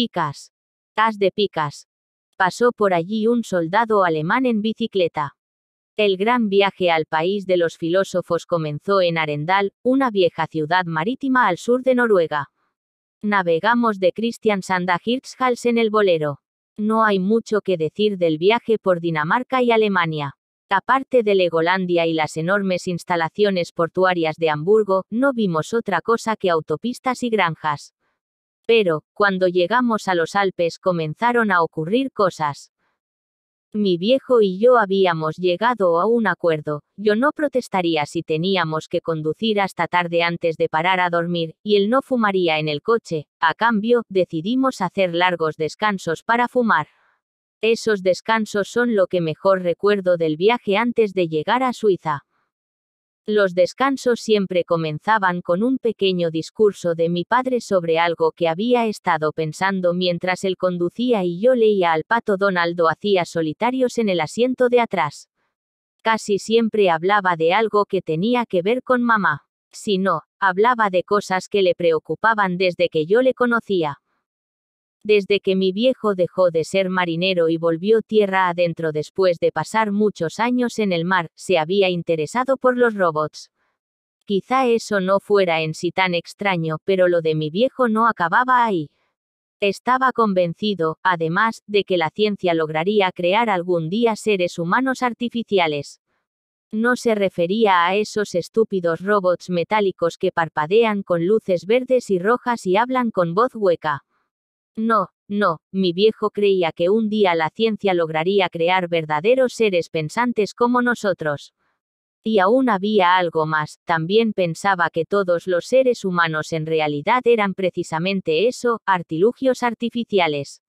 Picas. Tas de picas. Pasó por allí un soldado alemán en bicicleta. El gran viaje al país de los filósofos comenzó en Arendal, una vieja ciudad marítima al sur de Noruega. Navegamos de Christian a Hirtshals en el bolero. No hay mucho que decir del viaje por Dinamarca y Alemania. Aparte de Legolandia y las enormes instalaciones portuarias de Hamburgo, no vimos otra cosa que autopistas y granjas. Pero, cuando llegamos a los Alpes comenzaron a ocurrir cosas. Mi viejo y yo habíamos llegado a un acuerdo, yo no protestaría si teníamos que conducir hasta tarde antes de parar a dormir, y él no fumaría en el coche, a cambio, decidimos hacer largos descansos para fumar. Esos descansos son lo que mejor recuerdo del viaje antes de llegar a Suiza. Los descansos siempre comenzaban con un pequeño discurso de mi padre sobre algo que había estado pensando mientras él conducía y yo leía al pato Donaldo hacía solitarios en el asiento de atrás. Casi siempre hablaba de algo que tenía que ver con mamá. Si no, hablaba de cosas que le preocupaban desde que yo le conocía. Desde que mi viejo dejó de ser marinero y volvió tierra adentro después de pasar muchos años en el mar, se había interesado por los robots. Quizá eso no fuera en sí tan extraño, pero lo de mi viejo no acababa ahí. Estaba convencido, además, de que la ciencia lograría crear algún día seres humanos artificiales. No se refería a esos estúpidos robots metálicos que parpadean con luces verdes y rojas y hablan con voz hueca. No, no, mi viejo creía que un día la ciencia lograría crear verdaderos seres pensantes como nosotros. Y aún había algo más, también pensaba que todos los seres humanos en realidad eran precisamente eso, artilugios artificiales.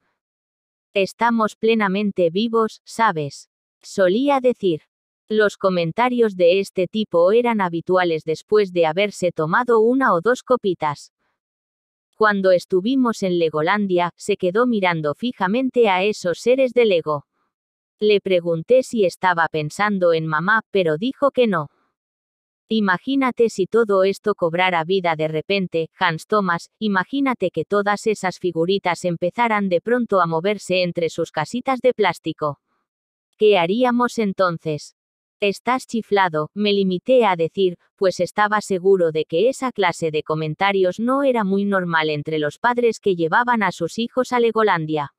Estamos plenamente vivos, ¿sabes? Solía decir. Los comentarios de este tipo eran habituales después de haberse tomado una o dos copitas. Cuando estuvimos en Legolandia, se quedó mirando fijamente a esos seres de Lego. Le pregunté si estaba pensando en mamá, pero dijo que no. Imagínate si todo esto cobrara vida de repente, Hans Thomas, imagínate que todas esas figuritas empezaran de pronto a moverse entre sus casitas de plástico. ¿Qué haríamos entonces? Estás chiflado, me limité a decir, pues estaba seguro de que esa clase de comentarios no era muy normal entre los padres que llevaban a sus hijos a Legolandia.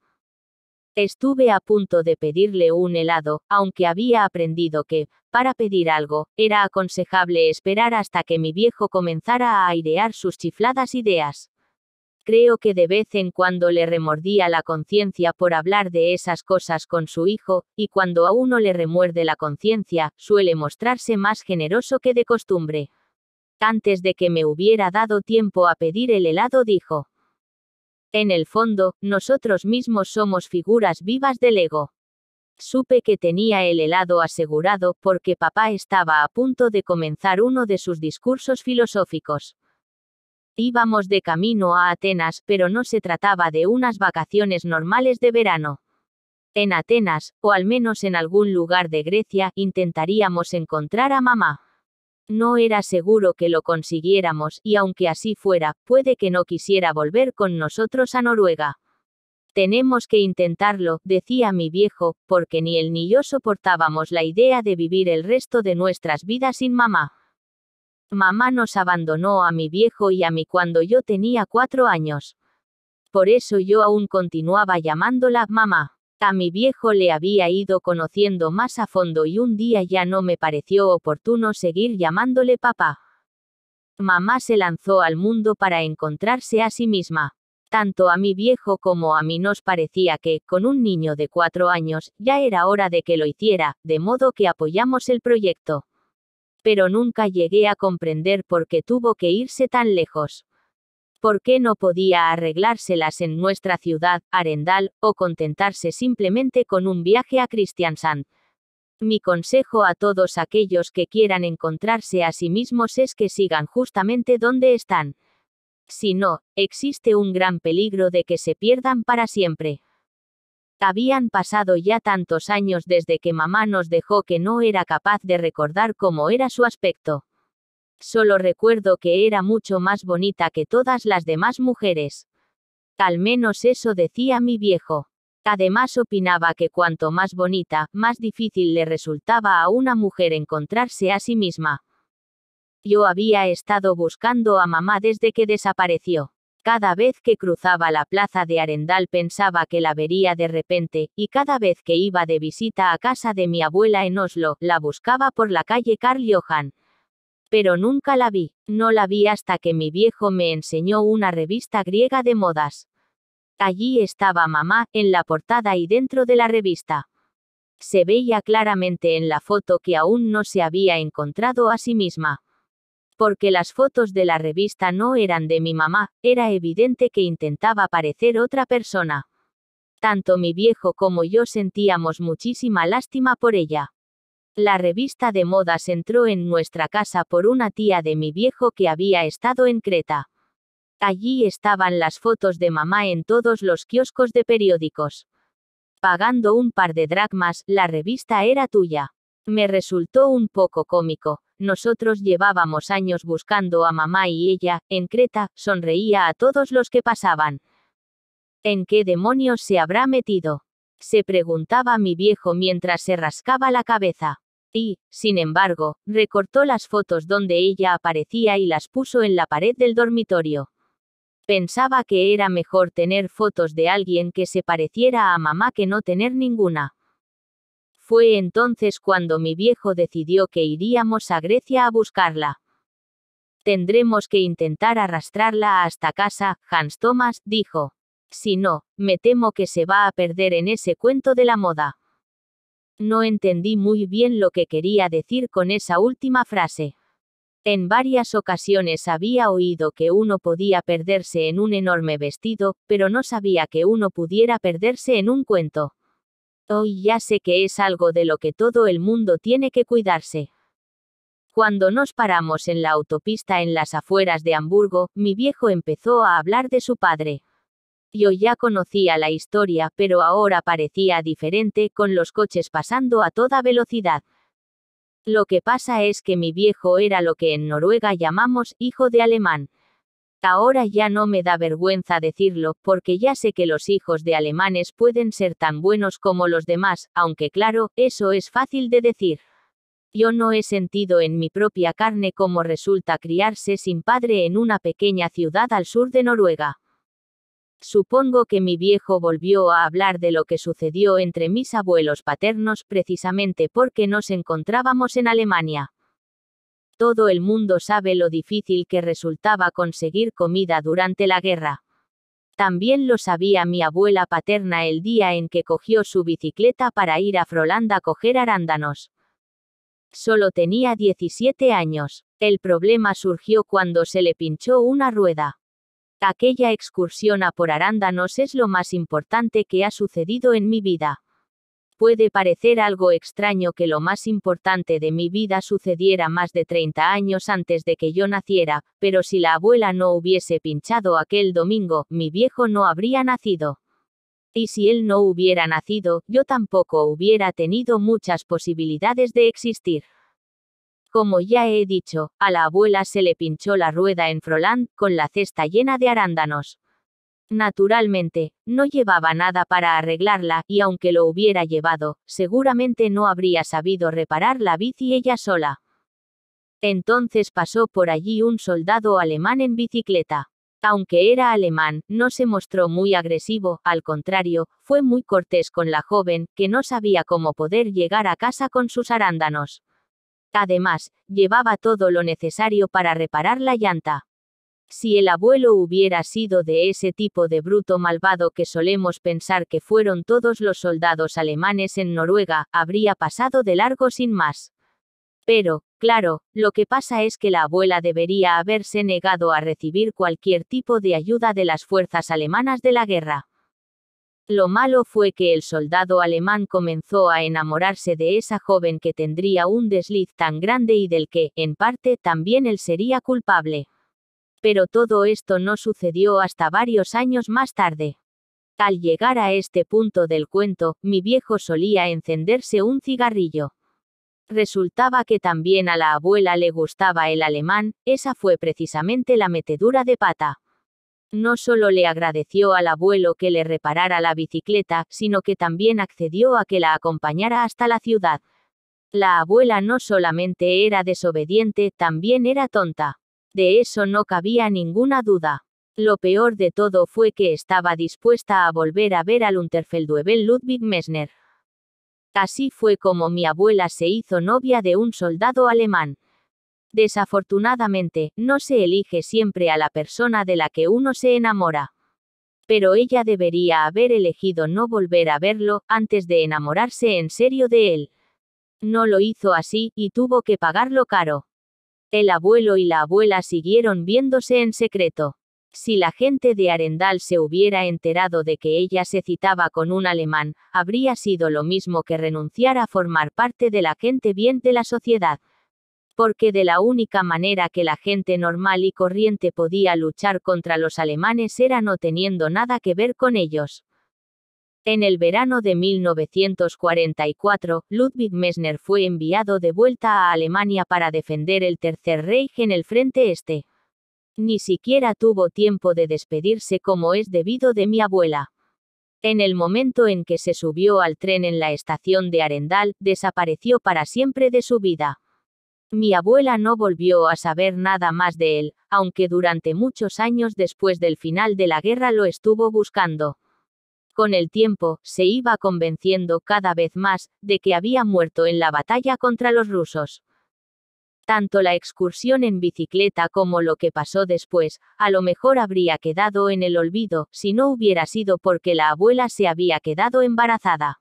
Estuve a punto de pedirle un helado, aunque había aprendido que, para pedir algo, era aconsejable esperar hasta que mi viejo comenzara a airear sus chifladas ideas. Creo que de vez en cuando le remordía la conciencia por hablar de esas cosas con su hijo, y cuando a uno le remuerde la conciencia, suele mostrarse más generoso que de costumbre. Antes de que me hubiera dado tiempo a pedir el helado dijo. En el fondo, nosotros mismos somos figuras vivas del ego. Supe que tenía el helado asegurado porque papá estaba a punto de comenzar uno de sus discursos filosóficos. Íbamos de camino a Atenas, pero no se trataba de unas vacaciones normales de verano. En Atenas, o al menos en algún lugar de Grecia, intentaríamos encontrar a mamá. No era seguro que lo consiguiéramos, y aunque así fuera, puede que no quisiera volver con nosotros a Noruega. Tenemos que intentarlo, decía mi viejo, porque ni él ni yo soportábamos la idea de vivir el resto de nuestras vidas sin mamá. Mamá nos abandonó a mi viejo y a mí cuando yo tenía cuatro años. Por eso yo aún continuaba llamándola mamá. A mi viejo le había ido conociendo más a fondo y un día ya no me pareció oportuno seguir llamándole papá. Mamá se lanzó al mundo para encontrarse a sí misma. Tanto a mi viejo como a mí nos parecía que, con un niño de cuatro años, ya era hora de que lo hiciera, de modo que apoyamos el proyecto pero nunca llegué a comprender por qué tuvo que irse tan lejos. ¿Por qué no podía arreglárselas en nuestra ciudad, Arendal, o contentarse simplemente con un viaje a Kristiansand? Mi consejo a todos aquellos que quieran encontrarse a sí mismos es que sigan justamente donde están. Si no, existe un gran peligro de que se pierdan para siempre. Habían pasado ya tantos años desde que mamá nos dejó que no era capaz de recordar cómo era su aspecto. Solo recuerdo que era mucho más bonita que todas las demás mujeres. Al menos eso decía mi viejo. Además opinaba que cuanto más bonita, más difícil le resultaba a una mujer encontrarse a sí misma. Yo había estado buscando a mamá desde que desapareció. Cada vez que cruzaba la plaza de Arendal pensaba que la vería de repente, y cada vez que iba de visita a casa de mi abuela en Oslo, la buscaba por la calle Carl Johan. Pero nunca la vi, no la vi hasta que mi viejo me enseñó una revista griega de modas. Allí estaba mamá, en la portada y dentro de la revista. Se veía claramente en la foto que aún no se había encontrado a sí misma. Porque las fotos de la revista no eran de mi mamá, era evidente que intentaba parecer otra persona. Tanto mi viejo como yo sentíamos muchísima lástima por ella. La revista de modas entró en nuestra casa por una tía de mi viejo que había estado en Creta. Allí estaban las fotos de mamá en todos los kioscos de periódicos. Pagando un par de dracmas, la revista era tuya. Me resultó un poco cómico, nosotros llevábamos años buscando a mamá y ella, en Creta, sonreía a todos los que pasaban. ¿En qué demonios se habrá metido? se preguntaba mi viejo mientras se rascaba la cabeza. Y, sin embargo, recortó las fotos donde ella aparecía y las puso en la pared del dormitorio. Pensaba que era mejor tener fotos de alguien que se pareciera a mamá que no tener ninguna. Fue entonces cuando mi viejo decidió que iríamos a Grecia a buscarla. Tendremos que intentar arrastrarla hasta casa, Hans Thomas dijo. Si no, me temo que se va a perder en ese cuento de la moda. No entendí muy bien lo que quería decir con esa última frase. En varias ocasiones había oído que uno podía perderse en un enorme vestido, pero no sabía que uno pudiera perderse en un cuento. Hoy ya sé que es algo de lo que todo el mundo tiene que cuidarse. Cuando nos paramos en la autopista en las afueras de Hamburgo, mi viejo empezó a hablar de su padre. Yo ya conocía la historia, pero ahora parecía diferente, con los coches pasando a toda velocidad. Lo que pasa es que mi viejo era lo que en Noruega llamamos hijo de alemán. Ahora ya no me da vergüenza decirlo, porque ya sé que los hijos de alemanes pueden ser tan buenos como los demás, aunque claro, eso es fácil de decir. Yo no he sentido en mi propia carne cómo resulta criarse sin padre en una pequeña ciudad al sur de Noruega. Supongo que mi viejo volvió a hablar de lo que sucedió entre mis abuelos paternos precisamente porque nos encontrábamos en Alemania. Todo el mundo sabe lo difícil que resultaba conseguir comida durante la guerra. También lo sabía mi abuela paterna el día en que cogió su bicicleta para ir a Frolanda a coger arándanos. Solo tenía 17 años. El problema surgió cuando se le pinchó una rueda. Aquella excursión a por arándanos es lo más importante que ha sucedido en mi vida. Puede parecer algo extraño que lo más importante de mi vida sucediera más de 30 años antes de que yo naciera, pero si la abuela no hubiese pinchado aquel domingo, mi viejo no habría nacido. Y si él no hubiera nacido, yo tampoco hubiera tenido muchas posibilidades de existir. Como ya he dicho, a la abuela se le pinchó la rueda en Froland, con la cesta llena de arándanos. Naturalmente, no llevaba nada para arreglarla, y aunque lo hubiera llevado, seguramente no habría sabido reparar la bici ella sola. Entonces pasó por allí un soldado alemán en bicicleta. Aunque era alemán, no se mostró muy agresivo, al contrario, fue muy cortés con la joven, que no sabía cómo poder llegar a casa con sus arándanos. Además, llevaba todo lo necesario para reparar la llanta. Si el abuelo hubiera sido de ese tipo de bruto malvado que solemos pensar que fueron todos los soldados alemanes en Noruega, habría pasado de largo sin más. Pero, claro, lo que pasa es que la abuela debería haberse negado a recibir cualquier tipo de ayuda de las fuerzas alemanas de la guerra. Lo malo fue que el soldado alemán comenzó a enamorarse de esa joven que tendría un desliz tan grande y del que, en parte, también él sería culpable. Pero todo esto no sucedió hasta varios años más tarde. Al llegar a este punto del cuento, mi viejo solía encenderse un cigarrillo. Resultaba que también a la abuela le gustaba el alemán, esa fue precisamente la metedura de pata. No solo le agradeció al abuelo que le reparara la bicicleta, sino que también accedió a que la acompañara hasta la ciudad. La abuela no solamente era desobediente, también era tonta. De eso no cabía ninguna duda. Lo peor de todo fue que estaba dispuesta a volver a ver al Unterfeldwebel Ludwig Messner. Así fue como mi abuela se hizo novia de un soldado alemán. Desafortunadamente, no se elige siempre a la persona de la que uno se enamora. Pero ella debería haber elegido no volver a verlo antes de enamorarse en serio de él. No lo hizo así, y tuvo que pagarlo caro. El abuelo y la abuela siguieron viéndose en secreto. Si la gente de Arendal se hubiera enterado de que ella se citaba con un alemán, habría sido lo mismo que renunciar a formar parte de la gente bien de la sociedad. Porque de la única manera que la gente normal y corriente podía luchar contra los alemanes era no teniendo nada que ver con ellos. En el verano de 1944, Ludwig Messner fue enviado de vuelta a Alemania para defender el Tercer Reich en el Frente Este. Ni siquiera tuvo tiempo de despedirse como es debido de mi abuela. En el momento en que se subió al tren en la estación de Arendal, desapareció para siempre de su vida. Mi abuela no volvió a saber nada más de él, aunque durante muchos años después del final de la guerra lo estuvo buscando. Con el tiempo, se iba convenciendo cada vez más de que había muerto en la batalla contra los rusos. Tanto la excursión en bicicleta como lo que pasó después, a lo mejor habría quedado en el olvido, si no hubiera sido porque la abuela se había quedado embarazada.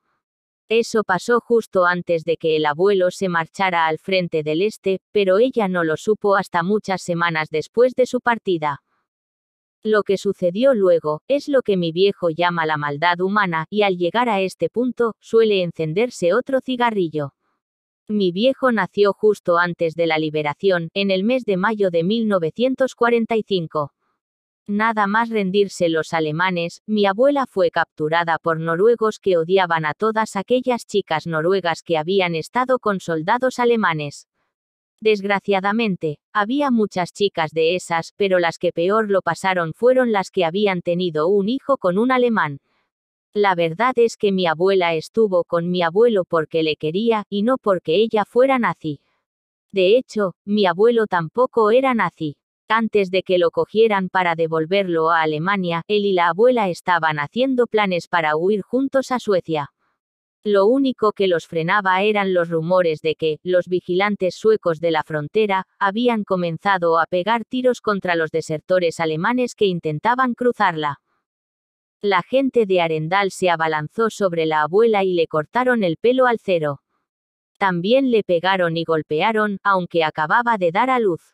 Eso pasó justo antes de que el abuelo se marchara al frente del este, pero ella no lo supo hasta muchas semanas después de su partida. Lo que sucedió luego, es lo que mi viejo llama la maldad humana, y al llegar a este punto, suele encenderse otro cigarrillo. Mi viejo nació justo antes de la liberación, en el mes de mayo de 1945. Nada más rendirse los alemanes, mi abuela fue capturada por noruegos que odiaban a todas aquellas chicas noruegas que habían estado con soldados alemanes. Desgraciadamente, había muchas chicas de esas, pero las que peor lo pasaron fueron las que habían tenido un hijo con un alemán. La verdad es que mi abuela estuvo con mi abuelo porque le quería, y no porque ella fuera nazi. De hecho, mi abuelo tampoco era nazi. Antes de que lo cogieran para devolverlo a Alemania, él y la abuela estaban haciendo planes para huir juntos a Suecia. Lo único que los frenaba eran los rumores de que, los vigilantes suecos de la frontera, habían comenzado a pegar tiros contra los desertores alemanes que intentaban cruzarla. La gente de Arendal se abalanzó sobre la abuela y le cortaron el pelo al cero. También le pegaron y golpearon, aunque acababa de dar a luz.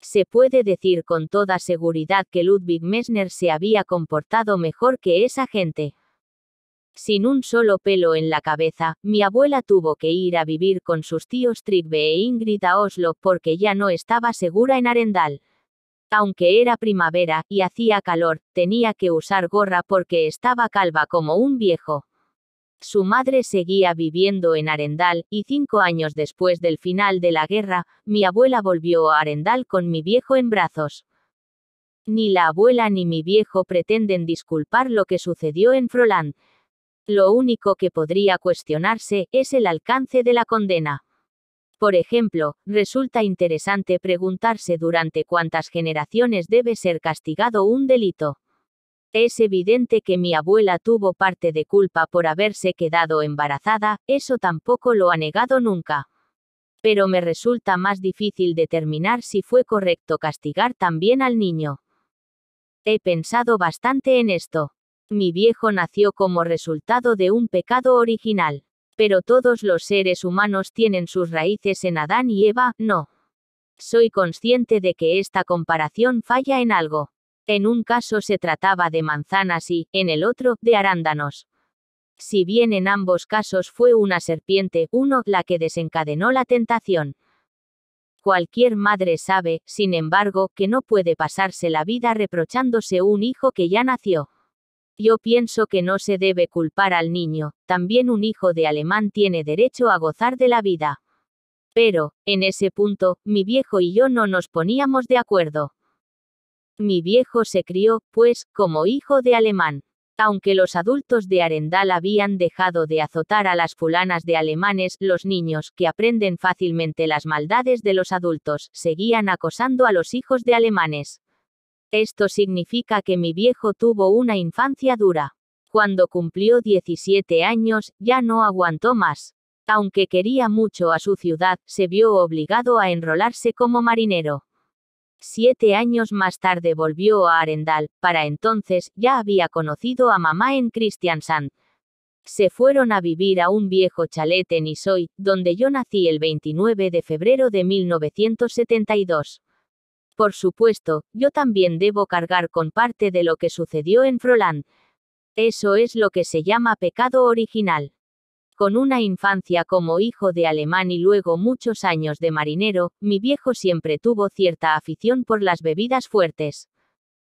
Se puede decir con toda seguridad que Ludwig Messner se había comportado mejor que esa gente. Sin un solo pelo en la cabeza, mi abuela tuvo que ir a vivir con sus tíos Trigbe e Ingrid a Oslo porque ya no estaba segura en Arendal. Aunque era primavera y hacía calor, tenía que usar gorra porque estaba calva como un viejo. Su madre seguía viviendo en Arendal, y cinco años después del final de la guerra, mi abuela volvió a Arendal con mi viejo en brazos. Ni la abuela ni mi viejo pretenden disculpar lo que sucedió en Froland, lo único que podría cuestionarse es el alcance de la condena. Por ejemplo, resulta interesante preguntarse durante cuántas generaciones debe ser castigado un delito. Es evidente que mi abuela tuvo parte de culpa por haberse quedado embarazada, eso tampoco lo ha negado nunca. Pero me resulta más difícil determinar si fue correcto castigar también al niño. He pensado bastante en esto. Mi viejo nació como resultado de un pecado original. Pero todos los seres humanos tienen sus raíces en Adán y Eva, no. Soy consciente de que esta comparación falla en algo. En un caso se trataba de manzanas y, en el otro, de arándanos. Si bien en ambos casos fue una serpiente, uno, la que desencadenó la tentación. Cualquier madre sabe, sin embargo, que no puede pasarse la vida reprochándose un hijo que ya nació. Yo pienso que no se debe culpar al niño, también un hijo de alemán tiene derecho a gozar de la vida. Pero, en ese punto, mi viejo y yo no nos poníamos de acuerdo. Mi viejo se crió, pues, como hijo de alemán. Aunque los adultos de Arendal habían dejado de azotar a las fulanas de alemanes, los niños, que aprenden fácilmente las maldades de los adultos, seguían acosando a los hijos de alemanes. Esto significa que mi viejo tuvo una infancia dura. Cuando cumplió 17 años, ya no aguantó más. Aunque quería mucho a su ciudad, se vio obligado a enrolarse como marinero. Siete años más tarde volvió a Arendal, para entonces ya había conocido a mamá en Kristiansand. Se fueron a vivir a un viejo chalet en Isoy, donde yo nací el 29 de febrero de 1972. Por supuesto, yo también debo cargar con parte de lo que sucedió en Froland. Eso es lo que se llama pecado original. Con una infancia como hijo de alemán y luego muchos años de marinero, mi viejo siempre tuvo cierta afición por las bebidas fuertes.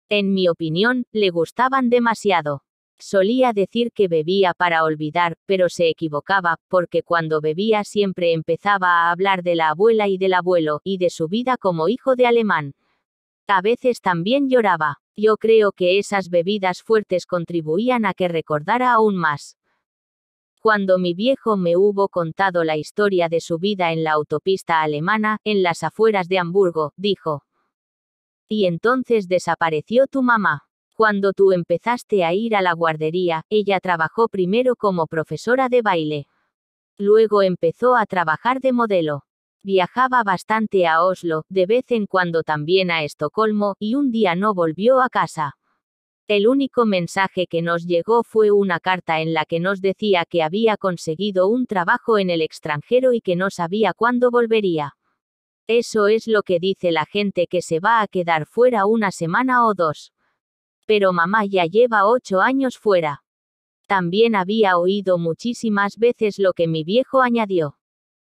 En mi opinión, le gustaban demasiado. Solía decir que bebía para olvidar, pero se equivocaba, porque cuando bebía siempre empezaba a hablar de la abuela y del abuelo, y de su vida como hijo de alemán. A veces también lloraba. Yo creo que esas bebidas fuertes contribuían a que recordara aún más. Cuando mi viejo me hubo contado la historia de su vida en la autopista alemana, en las afueras de Hamburgo, dijo. Y entonces desapareció tu mamá. Cuando tú empezaste a ir a la guardería, ella trabajó primero como profesora de baile. Luego empezó a trabajar de modelo. Viajaba bastante a Oslo, de vez en cuando también a Estocolmo, y un día no volvió a casa. El único mensaje que nos llegó fue una carta en la que nos decía que había conseguido un trabajo en el extranjero y que no sabía cuándo volvería. Eso es lo que dice la gente que se va a quedar fuera una semana o dos pero mamá ya lleva ocho años fuera. También había oído muchísimas veces lo que mi viejo añadió.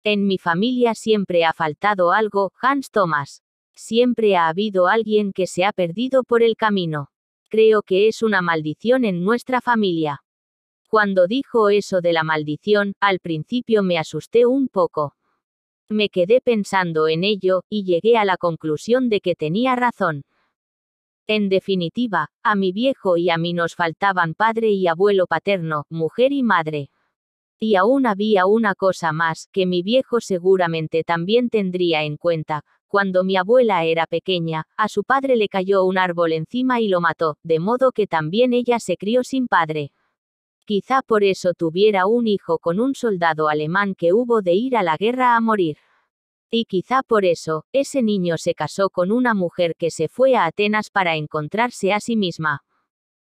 En mi familia siempre ha faltado algo, Hans Thomas. Siempre ha habido alguien que se ha perdido por el camino. Creo que es una maldición en nuestra familia. Cuando dijo eso de la maldición, al principio me asusté un poco. Me quedé pensando en ello, y llegué a la conclusión de que tenía razón. En definitiva, a mi viejo y a mí nos faltaban padre y abuelo paterno, mujer y madre. Y aún había una cosa más que mi viejo seguramente también tendría en cuenta. Cuando mi abuela era pequeña, a su padre le cayó un árbol encima y lo mató, de modo que también ella se crió sin padre. Quizá por eso tuviera un hijo con un soldado alemán que hubo de ir a la guerra a morir. Y quizá por eso, ese niño se casó con una mujer que se fue a Atenas para encontrarse a sí misma.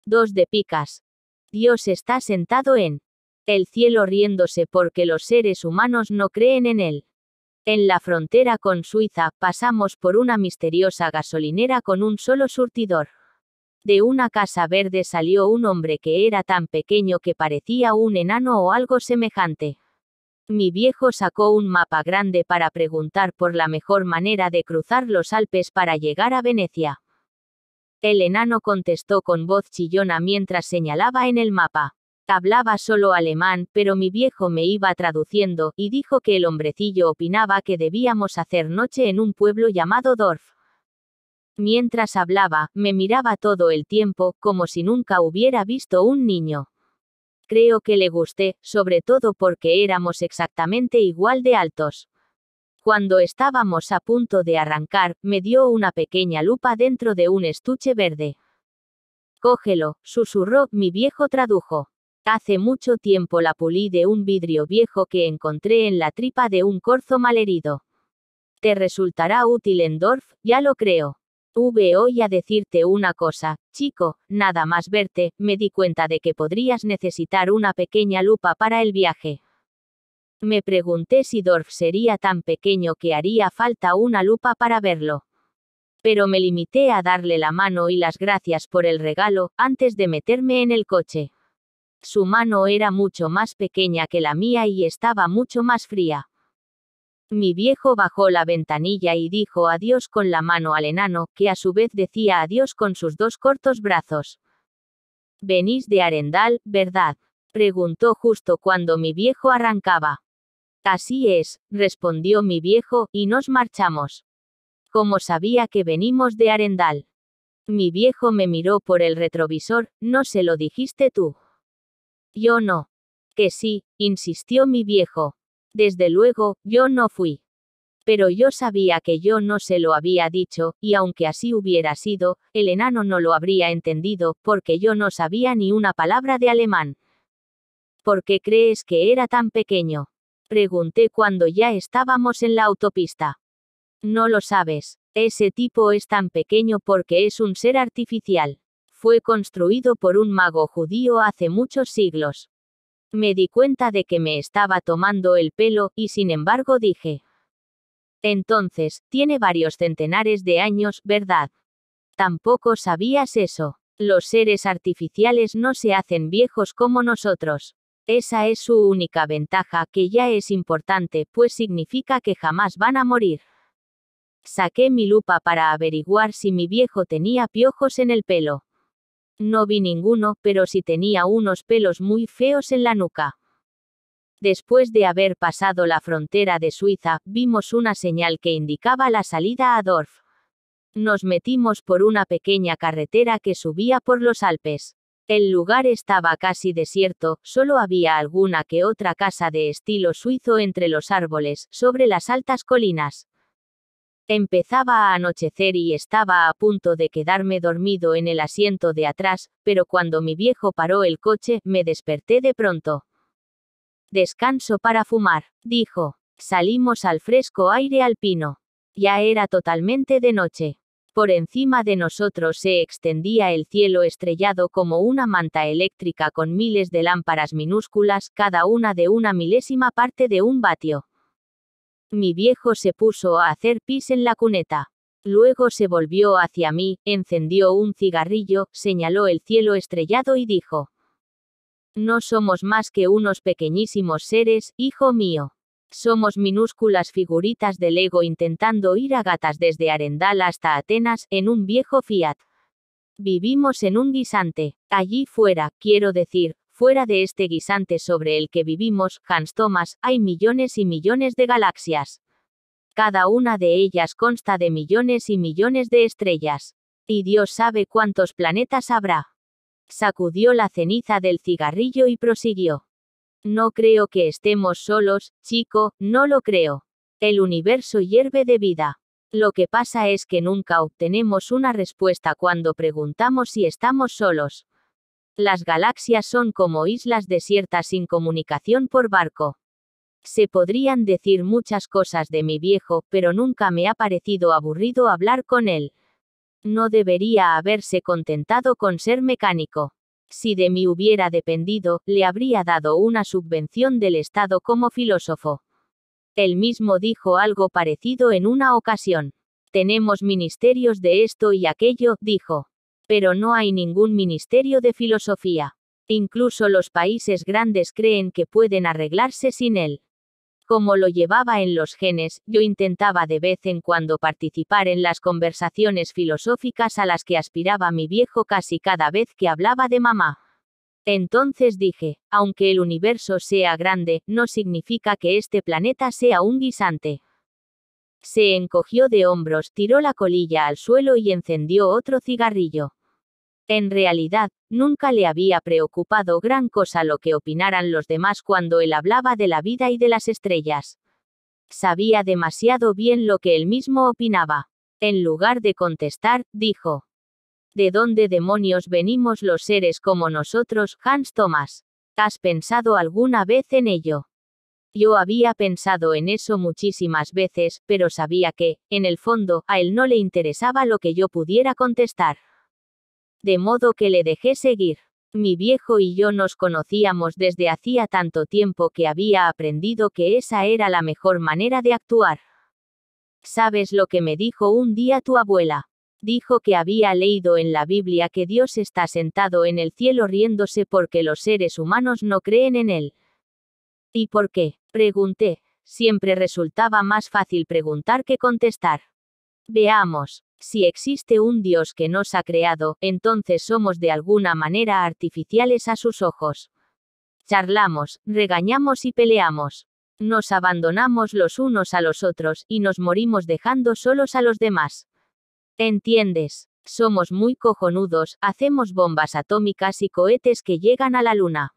Dos de picas. Dios está sentado en el cielo riéndose porque los seres humanos no creen en él. En la frontera con Suiza pasamos por una misteriosa gasolinera con un solo surtidor. De una casa verde salió un hombre que era tan pequeño que parecía un enano o algo semejante. Mi viejo sacó un mapa grande para preguntar por la mejor manera de cruzar los Alpes para llegar a Venecia. El enano contestó con voz chillona mientras señalaba en el mapa. Hablaba solo alemán, pero mi viejo me iba traduciendo, y dijo que el hombrecillo opinaba que debíamos hacer noche en un pueblo llamado Dorf. Mientras hablaba, me miraba todo el tiempo, como si nunca hubiera visto un niño. Creo que le gusté, sobre todo porque éramos exactamente igual de altos. Cuando estábamos a punto de arrancar, me dio una pequeña lupa dentro de un estuche verde. Cógelo, susurró, mi viejo tradujo. Hace mucho tiempo la pulí de un vidrio viejo que encontré en la tripa de un corzo malherido. Te resultará útil en Dorf, ya lo creo. Tuve hoy a decirte una cosa, chico, nada más verte, me di cuenta de que podrías necesitar una pequeña lupa para el viaje. Me pregunté si Dorf sería tan pequeño que haría falta una lupa para verlo. Pero me limité a darle la mano y las gracias por el regalo, antes de meterme en el coche. Su mano era mucho más pequeña que la mía y estaba mucho más fría. Mi viejo bajó la ventanilla y dijo adiós con la mano al enano, que a su vez decía adiós con sus dos cortos brazos. Venís de Arendal, ¿verdad? preguntó justo cuando mi viejo arrancaba. Así es, respondió mi viejo, y nos marchamos. Como sabía que venimos de Arendal. Mi viejo me miró por el retrovisor, ¿no se lo dijiste tú? Yo no. Que sí, insistió mi viejo. Desde luego, yo no fui. Pero yo sabía que yo no se lo había dicho, y aunque así hubiera sido, el enano no lo habría entendido, porque yo no sabía ni una palabra de alemán. ¿Por qué crees que era tan pequeño? Pregunté cuando ya estábamos en la autopista. No lo sabes, ese tipo es tan pequeño porque es un ser artificial. Fue construido por un mago judío hace muchos siglos. Me di cuenta de que me estaba tomando el pelo, y sin embargo dije. Entonces, tiene varios centenares de años, ¿verdad? Tampoco sabías eso. Los seres artificiales no se hacen viejos como nosotros. Esa es su única ventaja, que ya es importante, pues significa que jamás van a morir. Saqué mi lupa para averiguar si mi viejo tenía piojos en el pelo. No vi ninguno, pero sí tenía unos pelos muy feos en la nuca. Después de haber pasado la frontera de Suiza, vimos una señal que indicaba la salida a Dorf. Nos metimos por una pequeña carretera que subía por los Alpes. El lugar estaba casi desierto, solo había alguna que otra casa de estilo suizo entre los árboles, sobre las altas colinas. Empezaba a anochecer y estaba a punto de quedarme dormido en el asiento de atrás, pero cuando mi viejo paró el coche, me desperté de pronto. Descanso para fumar, dijo. Salimos al fresco aire alpino. Ya era totalmente de noche. Por encima de nosotros se extendía el cielo estrellado como una manta eléctrica con miles de lámparas minúsculas, cada una de una milésima parte de un vatio. Mi viejo se puso a hacer pis en la cuneta. Luego se volvió hacia mí, encendió un cigarrillo, señaló el cielo estrellado y dijo. No somos más que unos pequeñísimos seres, hijo mío. Somos minúsculas figuritas del ego intentando ir a gatas desde Arendal hasta Atenas en un viejo Fiat. Vivimos en un guisante. Allí fuera, quiero decir, Fuera de este guisante sobre el que vivimos, Hans Thomas, hay millones y millones de galaxias. Cada una de ellas consta de millones y millones de estrellas. Y Dios sabe cuántos planetas habrá. Sacudió la ceniza del cigarrillo y prosiguió. No creo que estemos solos, chico, no lo creo. El universo hierve de vida. Lo que pasa es que nunca obtenemos una respuesta cuando preguntamos si estamos solos. Las galaxias son como islas desiertas sin comunicación por barco. Se podrían decir muchas cosas de mi viejo, pero nunca me ha parecido aburrido hablar con él. No debería haberse contentado con ser mecánico. Si de mí hubiera dependido, le habría dado una subvención del Estado como filósofo. Él mismo dijo algo parecido en una ocasión. Tenemos ministerios de esto y aquello, dijo pero no hay ningún ministerio de filosofía. Incluso los países grandes creen que pueden arreglarse sin él. Como lo llevaba en los genes, yo intentaba de vez en cuando participar en las conversaciones filosóficas a las que aspiraba mi viejo casi cada vez que hablaba de mamá. Entonces dije, aunque el universo sea grande, no significa que este planeta sea un guisante. Se encogió de hombros, tiró la colilla al suelo y encendió otro cigarrillo. En realidad, nunca le había preocupado gran cosa lo que opinaran los demás cuando él hablaba de la vida y de las estrellas. Sabía demasiado bien lo que él mismo opinaba. En lugar de contestar, dijo. ¿De dónde demonios venimos los seres como nosotros, Hans Thomas? ¿Has pensado alguna vez en ello? Yo había pensado en eso muchísimas veces, pero sabía que, en el fondo, a él no le interesaba lo que yo pudiera contestar de modo que le dejé seguir. Mi viejo y yo nos conocíamos desde hacía tanto tiempo que había aprendido que esa era la mejor manera de actuar. ¿Sabes lo que me dijo un día tu abuela? Dijo que había leído en la Biblia que Dios está sentado en el cielo riéndose porque los seres humanos no creen en él. ¿Y por qué? pregunté. Siempre resultaba más fácil preguntar que contestar. Veamos, si existe un Dios que nos ha creado, entonces somos de alguna manera artificiales a sus ojos. Charlamos, regañamos y peleamos. Nos abandonamos los unos a los otros y nos morimos dejando solos a los demás. ¿Entiendes? Somos muy cojonudos, hacemos bombas atómicas y cohetes que llegan a la luna.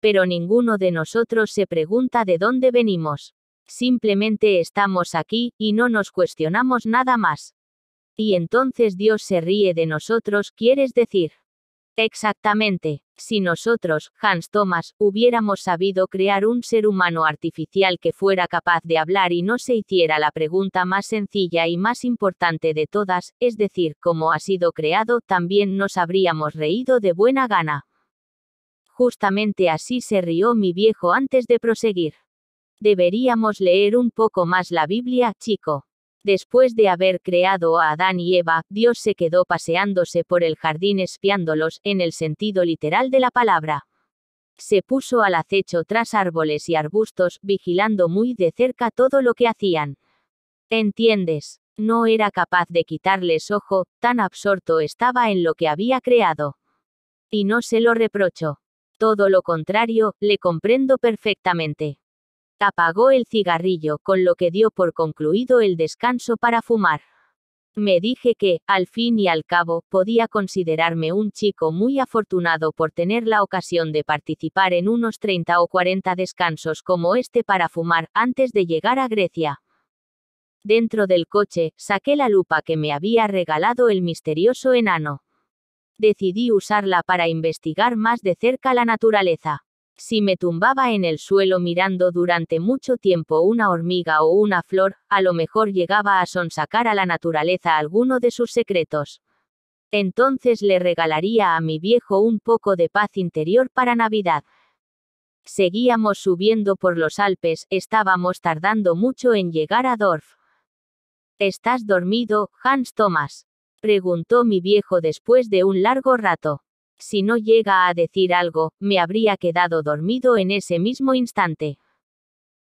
Pero ninguno de nosotros se pregunta de dónde venimos. Simplemente estamos aquí, y no nos cuestionamos nada más y entonces Dios se ríe de nosotros, quieres decir. Exactamente. Si nosotros, Hans Thomas, hubiéramos sabido crear un ser humano artificial que fuera capaz de hablar y no se hiciera la pregunta más sencilla y más importante de todas, es decir, cómo ha sido creado, también nos habríamos reído de buena gana. Justamente así se rió mi viejo antes de proseguir. Deberíamos leer un poco más la Biblia, chico. Después de haber creado a Adán y Eva, Dios se quedó paseándose por el jardín espiándolos en el sentido literal de la palabra. Se puso al acecho tras árboles y arbustos, vigilando muy de cerca todo lo que hacían. ¿Entiendes? No era capaz de quitarles ojo, tan absorto estaba en lo que había creado. Y no se lo reprocho. Todo lo contrario, le comprendo perfectamente. Apagó el cigarrillo, con lo que dio por concluido el descanso para fumar. Me dije que, al fin y al cabo, podía considerarme un chico muy afortunado por tener la ocasión de participar en unos 30 o 40 descansos como este para fumar antes de llegar a Grecia. Dentro del coche, saqué la lupa que me había regalado el misterioso enano. Decidí usarla para investigar más de cerca la naturaleza. Si me tumbaba en el suelo mirando durante mucho tiempo una hormiga o una flor, a lo mejor llegaba a sonsacar a la naturaleza alguno de sus secretos. Entonces le regalaría a mi viejo un poco de paz interior para Navidad. Seguíamos subiendo por los Alpes, estábamos tardando mucho en llegar a Dorf. ¿Estás dormido, Hans Thomas? preguntó mi viejo después de un largo rato. Si no llega a decir algo, me habría quedado dormido en ese mismo instante.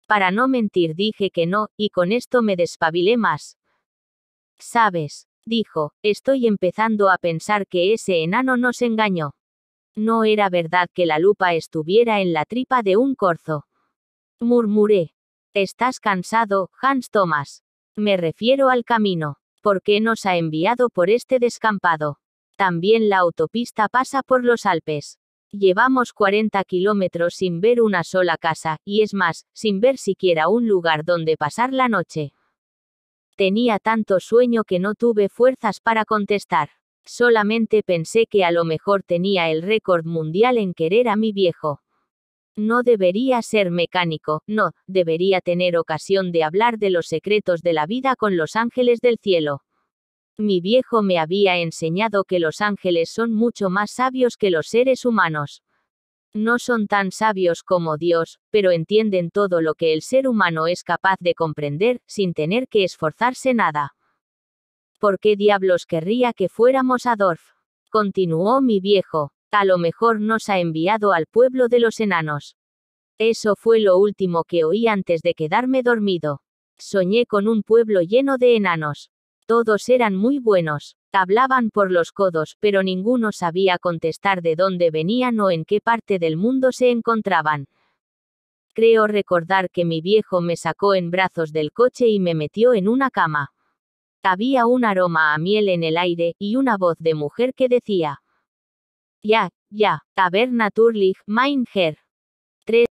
Para no mentir dije que no, y con esto me despabilé más. Sabes, dijo, estoy empezando a pensar que ese enano nos engañó. No era verdad que la lupa estuviera en la tripa de un corzo. Murmuré. Estás cansado, Hans Thomas. Me refiero al camino. ¿Por qué nos ha enviado por este descampado? También la autopista pasa por los Alpes. Llevamos 40 kilómetros sin ver una sola casa, y es más, sin ver siquiera un lugar donde pasar la noche. Tenía tanto sueño que no tuve fuerzas para contestar. Solamente pensé que a lo mejor tenía el récord mundial en querer a mi viejo. No debería ser mecánico, no, debería tener ocasión de hablar de los secretos de la vida con los ángeles del cielo. Mi viejo me había enseñado que los ángeles son mucho más sabios que los seres humanos. No son tan sabios como Dios, pero entienden todo lo que el ser humano es capaz de comprender, sin tener que esforzarse nada. ¿Por qué diablos querría que fuéramos a Dorf? Continuó mi viejo. A lo mejor nos ha enviado al pueblo de los enanos. Eso fue lo último que oí antes de quedarme dormido. Soñé con un pueblo lleno de enanos. Todos eran muy buenos, hablaban por los codos, pero ninguno sabía contestar de dónde venían o en qué parte del mundo se encontraban. Creo recordar que mi viejo me sacó en brazos del coche y me metió en una cama. Había un aroma a miel en el aire, y una voz de mujer que decía. Ya, ya, Taberna Turlich, mein Herr. 3.